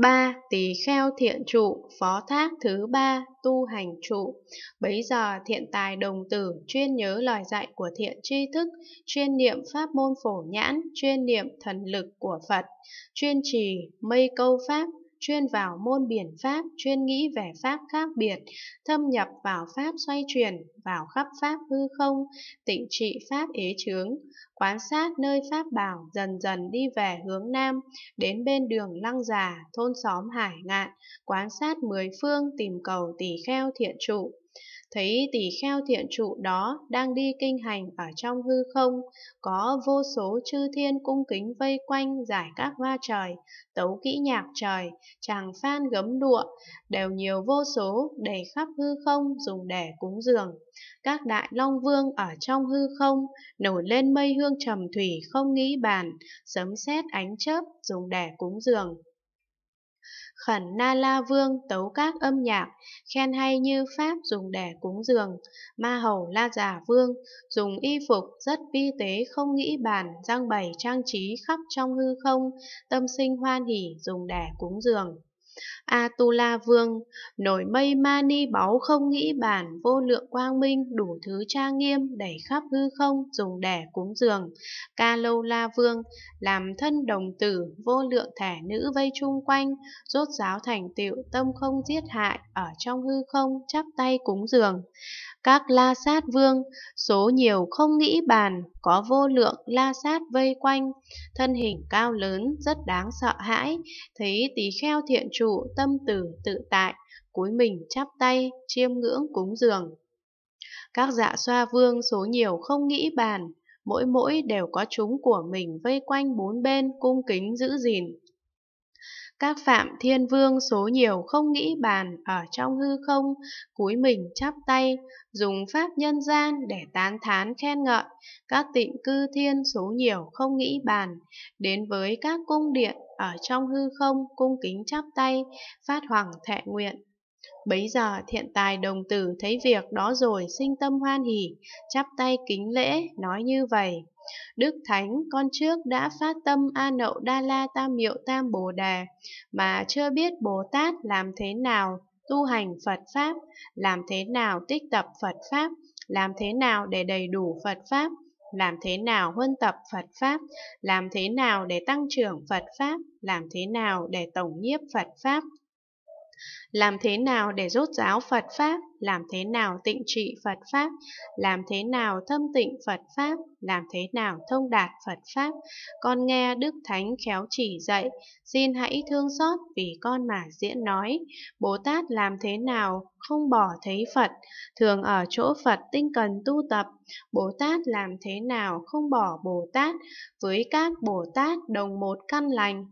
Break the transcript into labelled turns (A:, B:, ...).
A: ba tỳ kheo thiện trụ phó thác thứ ba tu hành trụ bấy giờ thiện tài đồng tử chuyên nhớ lời dạy của thiện tri thức chuyên niệm pháp môn phổ nhãn chuyên niệm thần lực của phật chuyên trì mây câu pháp chuyên vào môn biển pháp, chuyên nghĩ về pháp khác biệt, thâm nhập vào pháp xoay chuyển, vào khắp pháp hư không, tịnh trị pháp ế chướng, quan sát nơi pháp bảo dần dần đi về hướng nam, đến bên đường lăng già, thôn xóm hải ngạn, quan sát mười phương tìm cầu tỳ kheo thiện trụ thấy tỷ kheo thiện trụ đó đang đi kinh hành ở trong hư không, có vô số chư thiên cung kính vây quanh giải các hoa trời, tấu kỹ nhạc trời, chàng phan gấm đụa, đều nhiều vô số đầy khắp hư không dùng để cúng dường. Các đại long vương ở trong hư không, nổi lên mây hương trầm thủy không nghĩ bàn, sấm sét ánh chớp dùng để cúng dường. Khẩn Na La Vương tấu các âm nhạc, khen hay như pháp dùng để cúng dường. Ma Hầu La Già Vương dùng y phục rất vi tế không nghĩ bàn, giang bày trang trí khắp trong hư không, tâm sinh hoan hỉ dùng để cúng dường. Atula vương, nổi mây mani báu không nghĩ bàn, vô lượng quang minh, đủ thứ trang nghiêm, đẩy khắp hư không, dùng để cúng dường. Ca lâu la vương, làm thân đồng tử, vô lượng thể nữ vây chung quanh, rốt giáo thành tựu, tâm không giết hại, ở trong hư không, chắp tay cúng dường. Các la sát vương, số nhiều không nghĩ bàn, có vô lượng la sát vây quanh, thân hình cao lớn, rất đáng sợ hãi, thấy tỳ kheo thiện trụ trụ tâm từ tự tại, cúi mình chắp tay, chiêm ngưỡng cúng dường. Các dạ xoa vương số nhiều không nghĩ bàn, mỗi mỗi đều có chúng của mình vây quanh bốn bên cung kính giữ gìn các phạm thiên vương số nhiều không nghĩ bàn ở trong hư không cúi mình chắp tay dùng pháp nhân gian để tán thán khen ngợi các tịnh cư thiên số nhiều không nghĩ bàn đến với các cung điện ở trong hư không cung kính chắp tay phát hoàng thệ nguyện Bấy giờ thiện tài đồng tử thấy việc đó rồi sinh tâm hoan hỉ, chắp tay kính lễ, nói như vậy. Đức Thánh con trước đã phát tâm A Nậu Đa La Tam Miệu Tam Bồ Đề, mà chưa biết Bồ Tát làm thế nào tu hành Phật Pháp, làm thế nào tích tập Phật Pháp, làm thế nào để đầy đủ Phật Pháp, làm thế nào huân tập Phật Pháp, làm thế nào để tăng trưởng Phật Pháp, làm thế nào để tổng nhiếp Phật Pháp, làm thế nào để rốt ráo Phật Pháp? Làm thế nào tịnh trị Phật Pháp? Làm thế nào thâm tịnh Phật Pháp? Làm thế nào thông đạt Phật Pháp? Con nghe Đức Thánh khéo chỉ dạy, xin hãy thương xót vì con mà diễn nói. Bồ Tát làm thế nào không bỏ thấy Phật, thường ở chỗ Phật tinh cần tu tập. Bồ Tát làm thế nào không bỏ Bồ Tát, với các Bồ Tát đồng một căn lành,